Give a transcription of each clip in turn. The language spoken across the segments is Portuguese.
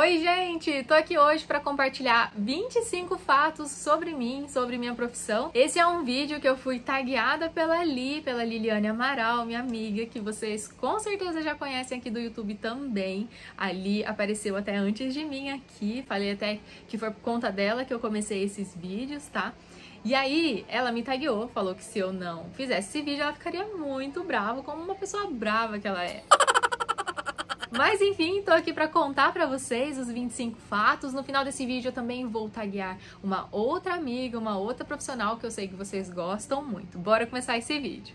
Oi, gente! Tô aqui hoje para compartilhar 25 fatos sobre mim, sobre minha profissão. Esse é um vídeo que eu fui tagueada pela Li, pela Liliane Amaral, minha amiga, que vocês com certeza já conhecem aqui do YouTube também. A Li apareceu até antes de mim aqui, falei até que foi por conta dela que eu comecei esses vídeos, tá? E aí, ela me tagueou, falou que se eu não fizesse esse vídeo, ela ficaria muito brava, como uma pessoa brava que ela é. Mas enfim, tô aqui para contar para vocês os 25 fatos. No final desse vídeo eu também vou taguear uma outra amiga, uma outra profissional que eu sei que vocês gostam muito. Bora começar esse vídeo.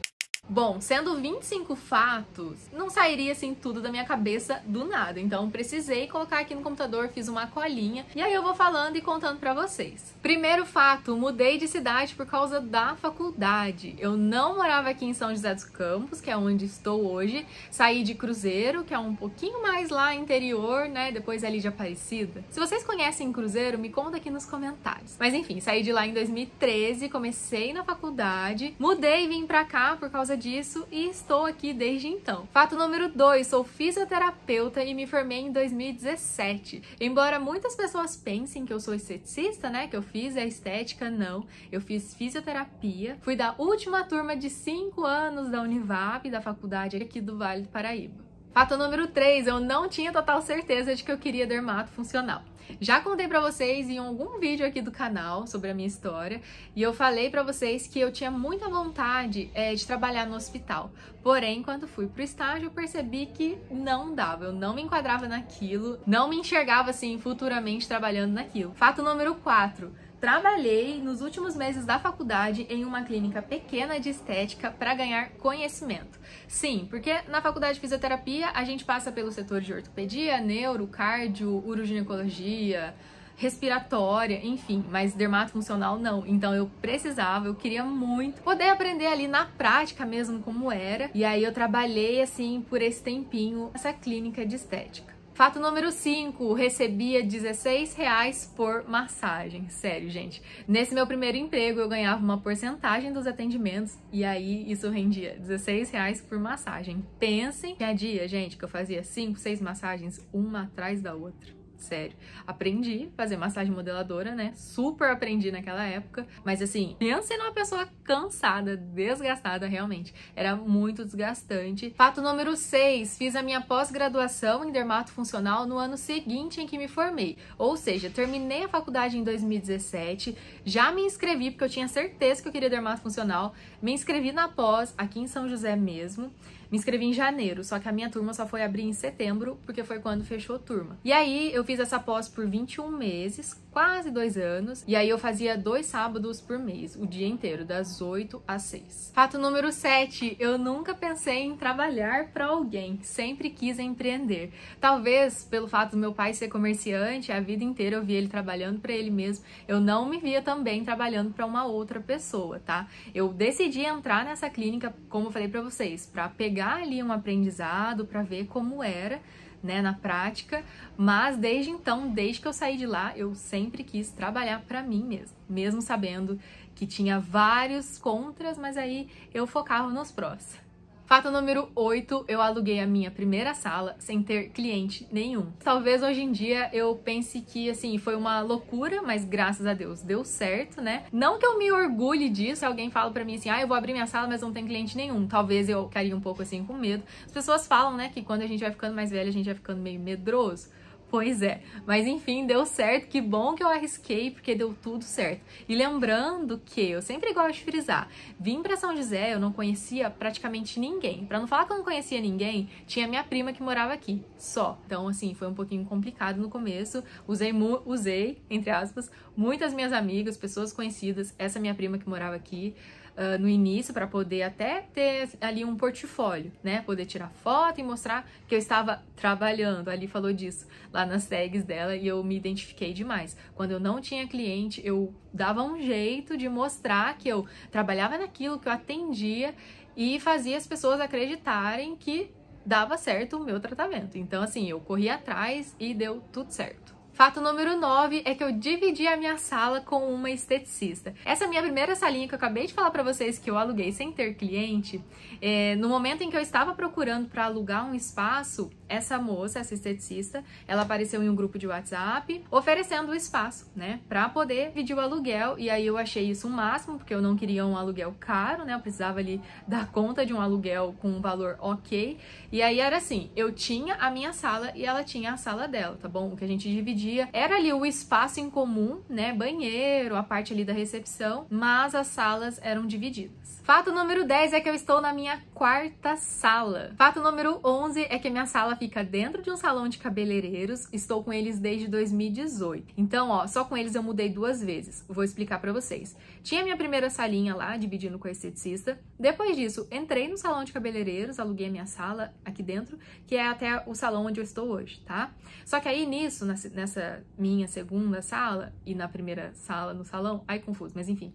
Bom, sendo 25 fatos, não sairia assim tudo da minha cabeça do nada. Então precisei colocar aqui no computador, fiz uma colinha e aí eu vou falando e contando para vocês. Primeiro fato, mudei de cidade por causa da faculdade. Eu não morava aqui em São José dos Campos, que é onde estou hoje. Saí de Cruzeiro, que é um pouquinho mais lá interior, né, depois ali de Aparecida. Se vocês conhecem Cruzeiro, me conta aqui nos comentários. Mas enfim, saí de lá em 2013, comecei na faculdade, mudei e vim para cá por causa disso e estou aqui desde então. Fato número 2, sou fisioterapeuta e me formei em 2017. Embora muitas pessoas pensem que eu sou esteticista, né, que eu fiz a estética, não. Eu fiz fisioterapia, fui da última turma de 5 anos da Univap, da faculdade aqui do Vale do Paraíba. Fato número 3, eu não tinha total certeza de que eu queria dermato funcional. Já contei para vocês em algum vídeo aqui do canal sobre a minha história e eu falei para vocês que eu tinha muita vontade é, de trabalhar no hospital. Porém, quando fui pro estágio, eu percebi que não dava, eu não me enquadrava naquilo, não me enxergava assim futuramente trabalhando naquilo. Fato número 4. Trabalhei nos últimos meses da faculdade em uma clínica pequena de estética para ganhar conhecimento. Sim, porque na faculdade de fisioterapia a gente passa pelo setor de ortopedia, neuro, cardio, uroginecologia, respiratória, enfim, mas dermatofuncional não. Então eu precisava, eu queria muito poder aprender ali na prática mesmo como era. E aí eu trabalhei assim por esse tempinho essa clínica de estética. Fato número 5, recebia 16 reais por massagem. Sério, gente. Nesse meu primeiro emprego, eu ganhava uma porcentagem dos atendimentos e aí isso rendia 16 reais por massagem. Pensem, que a dia, gente, que eu fazia 5, 6 massagens, uma atrás da outra sério. Aprendi a fazer massagem modeladora, né? Super aprendi naquela época. Mas assim, pensa em uma pessoa cansada, desgastada realmente. Era muito desgastante. Fato número 6, fiz a minha pós-graduação em dermato funcional no ano seguinte em que me formei. Ou seja, terminei a faculdade em 2017, já me inscrevi porque eu tinha certeza que eu queria dermato funcional. Me inscrevi na pós aqui em São José mesmo. Me inscrevi em janeiro, só que a minha turma só foi abrir em setembro, porque foi quando fechou turma. E aí eu fiz essa pós por 21 meses, quase dois anos, e aí eu fazia dois sábados por mês, o dia inteiro, das 8 às 6. Fato número 7, eu nunca pensei em trabalhar para alguém, sempre quis empreender. Talvez pelo fato do meu pai ser comerciante, a vida inteira eu via ele trabalhando para ele mesmo, eu não me via também trabalhando para uma outra pessoa, tá? Eu decidi entrar nessa clínica, como eu falei para vocês, para pegar pegar ali um aprendizado para ver como era, né, na prática, mas desde então, desde que eu saí de lá, eu sempre quis trabalhar para mim mesmo, mesmo sabendo que tinha vários contras, mas aí eu focava nos prós. Fato número 8, eu aluguei a minha primeira sala sem ter cliente nenhum. Talvez hoje em dia eu pense que assim, foi uma loucura, mas graças a Deus deu certo, né? Não que eu me orgulhe disso, alguém fala para mim assim: "Ah, eu vou abrir minha sala, mas não tem cliente nenhum". Talvez eu caia um pouco assim com medo. As pessoas falam, né, que quando a gente vai ficando mais velho, a gente vai ficando meio medroso. Pois é, mas enfim, deu certo, que bom que eu arrisquei, porque deu tudo certo. E lembrando que, eu sempre gosto de frisar, vim para São José, eu não conhecia praticamente ninguém. Para não falar que eu não conhecia ninguém, tinha minha prima que morava aqui, só. Então, assim, foi um pouquinho complicado no começo, usei, usei entre aspas, muitas minhas amigas, pessoas conhecidas, essa minha prima que morava aqui, uh, no início para poder até ter ali um portfólio, né? Poder tirar foto e mostrar que eu estava trabalhando. Ali falou disso lá nas tags dela e eu me identifiquei demais. Quando eu não tinha cliente, eu dava um jeito de mostrar que eu trabalhava naquilo, que eu atendia e fazia as pessoas acreditarem que dava certo o meu tratamento. Então, assim, eu corri atrás e deu tudo certo. Fato número 9 é que eu dividi a minha sala com uma esteticista. Essa é minha primeira salinha que eu acabei de falar para vocês que eu aluguei sem ter cliente, é, no momento em que eu estava procurando para alugar um espaço, essa moça, essa esteticista, ela apareceu em um grupo de WhatsApp oferecendo o espaço, né, para poder pedir o aluguel. E aí eu achei isso o um máximo, porque eu não queria um aluguel caro, né, eu precisava ali dar conta de um aluguel com um valor ok. E aí era assim, eu tinha a minha sala e ela tinha a sala dela, tá bom? O que a gente dividia era ali o espaço em comum, né, banheiro, a parte ali da recepção, mas as salas eram divididas. Fato número 10 é que eu estou na minha quarta sala. Fato número 11 é que minha sala fica dentro de um salão de cabeleireiros. Estou com eles desde 2018. Então, ó, só com eles eu mudei duas vezes. Vou explicar para vocês. Tinha minha primeira salinha lá, dividindo com a esteticista. Depois disso, entrei no salão de cabeleireiros, aluguei a minha sala aqui dentro, que é até o salão onde eu estou hoje, tá? Só que aí nisso, nessa minha segunda sala e na primeira sala no salão, aí confuso, mas enfim.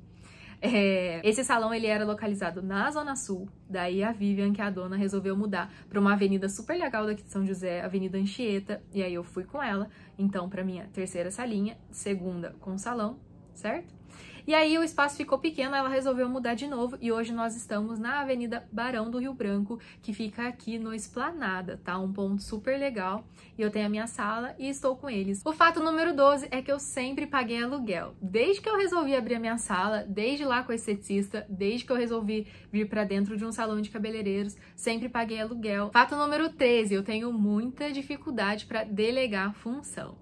É, esse salão ele era localizado na Zona Sul, daí a Vivian, que é a dona, resolveu mudar para uma avenida super legal daqui de São José, Avenida Anchieta, e aí eu fui com ela, então, para minha terceira salinha, segunda com salão, certo? E aí o espaço ficou pequeno, ela resolveu mudar de novo e hoje nós estamos na Avenida Barão do Rio Branco, que fica aqui no Esplanada, tá? Um ponto super legal. E eu tenho a minha sala e estou com eles. O fato número 12 é que eu sempre paguei aluguel. Desde que eu resolvi abrir a minha sala, desde lá com a esteticista, desde que eu resolvi vir para dentro de um salão de cabeleireiros, sempre paguei aluguel. Fato número 13, eu tenho muita dificuldade para delegar função.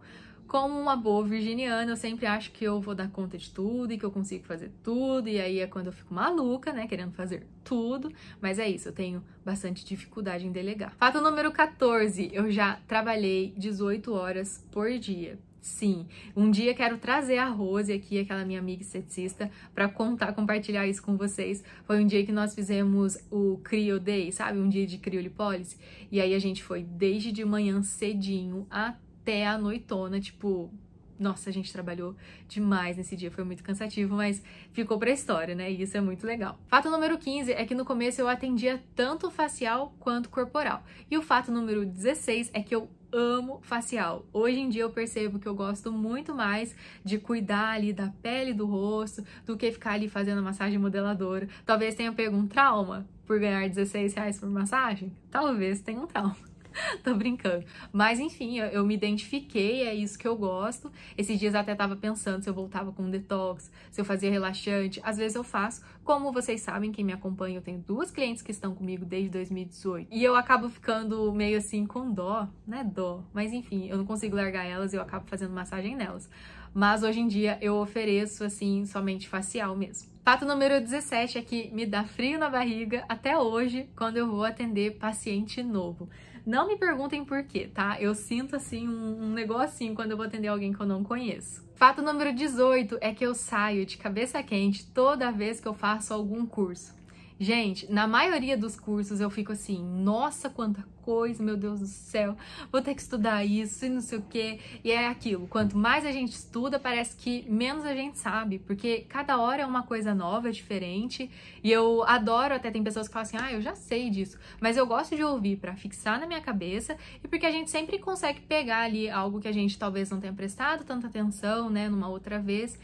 Como uma boa virginiana, eu sempre acho que eu vou dar conta de tudo e que eu consigo fazer tudo, e aí é quando eu fico maluca, né, querendo fazer tudo, mas é isso, eu tenho bastante dificuldade em delegar. Fato número 14, eu já trabalhei 18 horas por dia. Sim, um dia quero trazer a Rose aqui, aquela minha amiga esteticista, para contar, compartilhar isso com vocês. Foi um dia que nós fizemos o Crio Day, sabe? Um dia de criolipólise. E aí a gente foi desde de manhã cedinho até até a noitona, tipo, nossa, a gente trabalhou demais nesse dia, foi muito cansativo, mas ficou pra história, né? E isso é muito legal. Fato número 15 é que no começo eu atendia tanto facial quanto corporal. E o fato número 16 é que eu amo facial. Hoje em dia eu percebo que eu gosto muito mais de cuidar ali da pele do rosto do que ficar ali fazendo massagem modeladora. Talvez tenha pego um trauma por ganhar 16 reais por massagem? Talvez tenha um trauma. Tô brincando. Mas enfim, eu, eu, me identifiquei, é isso que eu gosto. Esses dias até tava pensando se eu voltava com um detox, se eu fazia relaxante. Às vezes eu faço. Como vocês sabem, quem me acompanha, eu tenho duas clientes que estão comigo desde 2018. E eu acabo ficando meio assim com dó, né? Dó. Mas enfim, eu não consigo largar elas e eu acabo fazendo massagem nelas. Mas hoje em dia eu ofereço assim somente facial mesmo. Fato número 17 é que me dá frio na barriga até hoje quando eu vou atender paciente novo. Não me perguntem por quê, tá? Eu sinto assim um, um negocinho quando eu vou atender alguém que eu não conheço. Fato número 18 é que eu saio de cabeça quente toda vez que eu faço algum curso. Gente, na maioria dos cursos eu fico assim, nossa, quanta coisa, meu Deus do céu, vou ter que estudar isso e não sei o quê. E é aquilo, quanto mais a gente estuda, parece que menos a gente sabe, porque cada hora é uma coisa nova, diferente. E eu adoro, até tem pessoas que falam assim, ah, eu já sei disso, mas eu gosto de ouvir para fixar na minha cabeça e porque a gente sempre consegue pegar ali algo que a gente talvez não tenha prestado tanta atenção, né, numa outra vez.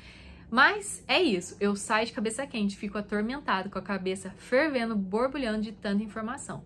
Mas é isso, eu saio de cabeça quente, fico atormentado, com a cabeça fervendo, borbulhando de tanta informação.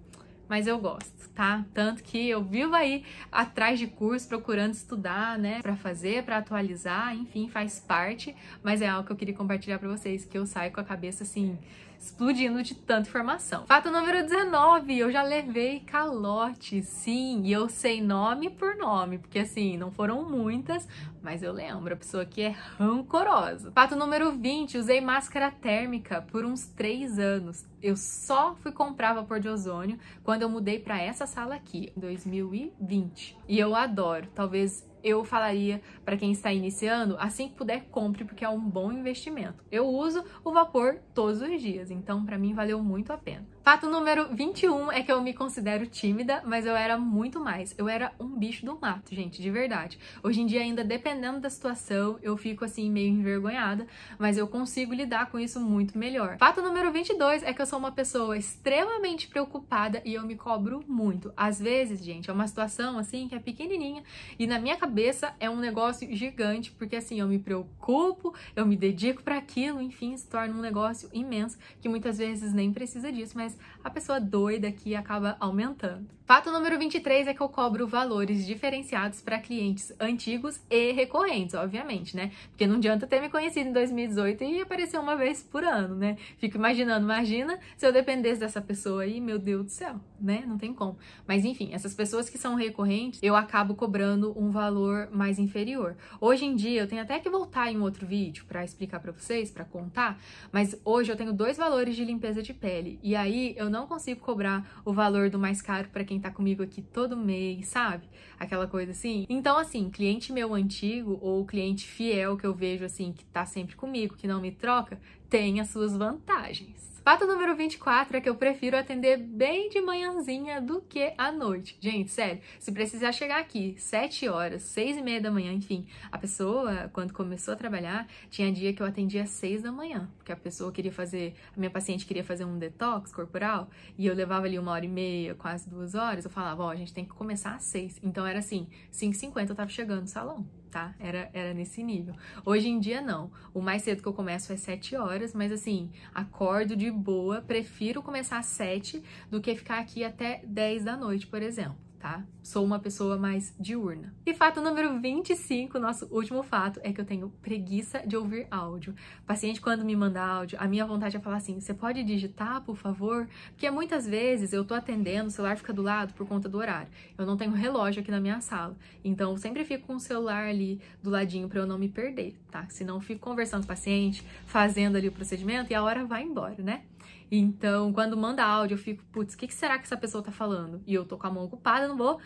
Mas eu gosto, tá? Tanto que eu vivo aí atrás de curso, procurando estudar, né? Pra fazer, pra atualizar, enfim, faz parte. Mas é algo que eu queria compartilhar pra vocês, que eu saio com a cabeça assim, explodindo de tanta informação. Fato número 19, eu já levei calote, sim, e eu sei nome por nome, porque assim, não foram muitas, mas eu lembro, a pessoa aqui é rancorosa. Fato número 20, usei máscara térmica por uns 3 anos. Eu só fui comprar vapor de ozônio quando eu mudei para essa sala aqui, em 2020. E eu adoro, talvez eu falaria para quem está iniciando, assim que puder, compre, porque é um bom investimento. Eu uso o vapor todos os dias, então para mim valeu muito a pena. Fato número 21 é que eu me considero tímida, mas eu era muito mais. Eu era um bicho do mato, gente, de verdade. Hoje em dia, ainda dependendo da situação, eu fico assim meio envergonhada, mas eu consigo lidar com isso muito melhor. Fato número 22 é que eu sou uma pessoa extremamente preocupada e eu me cobro muito. Às vezes, gente, é uma situação assim que é pequenininha e na minha cabeça é um negócio gigante, porque assim, eu me preocupo, eu me dedico para aquilo, enfim, se torna um negócio imenso que muitas vezes nem precisa disso, mas a pessoa doida aqui acaba aumentando. Fato número 23 é que eu cobro valores diferenciados para clientes antigos e recorrentes, obviamente, né? Porque não adianta ter me conhecido em 2018 e aparecer uma vez por ano, né? Fico imaginando, imagina se eu dependesse dessa pessoa aí, meu Deus do céu, né? Não tem como. Mas enfim, essas pessoas que são recorrentes, eu acabo cobrando um valor mais inferior. Hoje em dia, eu tenho até que voltar em outro vídeo para explicar para vocês, para contar, mas hoje eu tenho dois valores de limpeza de pele e aí eu não consigo cobrar o valor do mais caro para quem quem tá comigo aqui todo mês, sabe? Aquela coisa assim. Então, assim, cliente meu antigo ou cliente fiel que eu vejo, assim, que tá sempre comigo, que não me troca, tem as suas vantagens. Fato número 24 é que eu prefiro atender bem de manhãzinha do que à noite. Gente, sério, se precisar chegar aqui 7 horas, 6 e meia da manhã, enfim, a pessoa, quando começou a trabalhar, tinha dia que eu atendia às 6 da manhã, porque a pessoa queria fazer, a minha paciente queria fazer um detox corporal, e eu levava ali uma hora e meia, quase duas horas, eu falava, ó, oh, a gente tem que começar às 6. Então era assim, 5h50 eu tava chegando no salão tá? Era, era nesse nível. Hoje em dia, não. O mais cedo que eu começo é 7 horas, mas assim, acordo de boa, prefiro começar às 7 do que ficar aqui até 10 da noite, por exemplo tá? Sou uma pessoa mais diurna. E fato número 25, nosso último fato, é que eu tenho preguiça de ouvir áudio. O paciente, quando me manda áudio, a minha vontade é falar assim: você pode digitar, por favor? Porque muitas vezes eu tô atendendo, o celular fica do lado por conta do horário. Eu não tenho relógio aqui na minha sala. Então, eu sempre fico com o celular ali do ladinho para eu não me perder, tá? Senão, eu fico conversando com o paciente, fazendo ali o procedimento e a hora vai embora, né? Então, quando manda áudio, eu fico, putz, o que, que, será que essa pessoa tá falando? E eu tô com a mão ocupada, não vou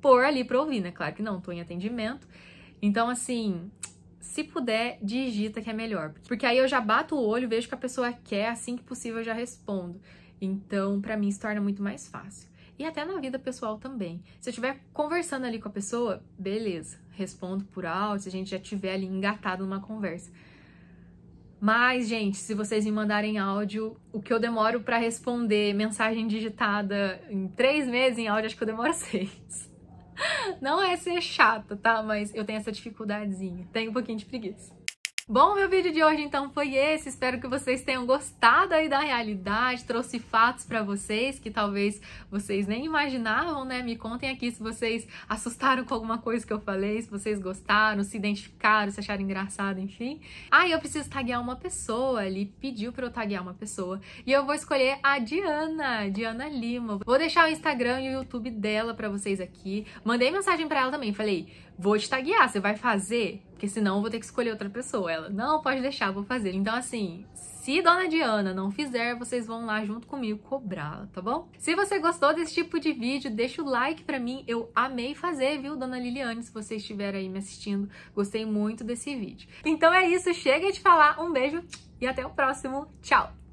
pôr ali pra ouvir, né? Claro que não, tô em atendimento. Então, assim, se puder, digita que é melhor. Porque aí eu já bato o olho, vejo que a pessoa quer, assim que possível eu já respondo. Então, para mim, se torna muito mais fácil. E até na vida pessoal também. Se eu estiver conversando ali com a pessoa, beleza, respondo por áudio, se a gente já estiver ali engatado numa conversa. Mas, gente, se vocês me mandarem áudio, o que eu demoro para responder mensagem digitada em três meses em áudio, acho que eu demoro seis. Não é ser chata, tá? Mas eu tenho essa dificuldadezinha. Tenho um pouquinho de preguiça. Bom, meu vídeo de hoje então foi esse. Espero que vocês tenham gostado aí da realidade. Trouxe fatos para vocês que talvez vocês nem imaginavam, né? Me contem aqui se vocês assustaram com alguma coisa que eu falei, se vocês gostaram, se identificaram, se acharam engraçado, enfim. Ah, eu preciso taguear uma pessoa. Ele pediu para eu taguear uma pessoa. E eu vou escolher a Diana, Diana Lima. Vou deixar o Instagram e o YouTube dela para vocês aqui. Mandei mensagem para ela também. Falei, vou te taguear, você vai fazer? Porque senão eu vou ter que escolher outra pessoa. Ela, não, pode deixar, vou fazer. Então, assim, se Dona Diana não fizer, vocês vão lá junto comigo cobrá-la, tá bom? Se você gostou desse tipo de vídeo, deixa o like pra mim. Eu amei fazer, viu, Dona Liliane, se você estiver aí me assistindo. Gostei muito desse vídeo. Então é isso, chega de falar. Um beijo e até o próximo. Tchau!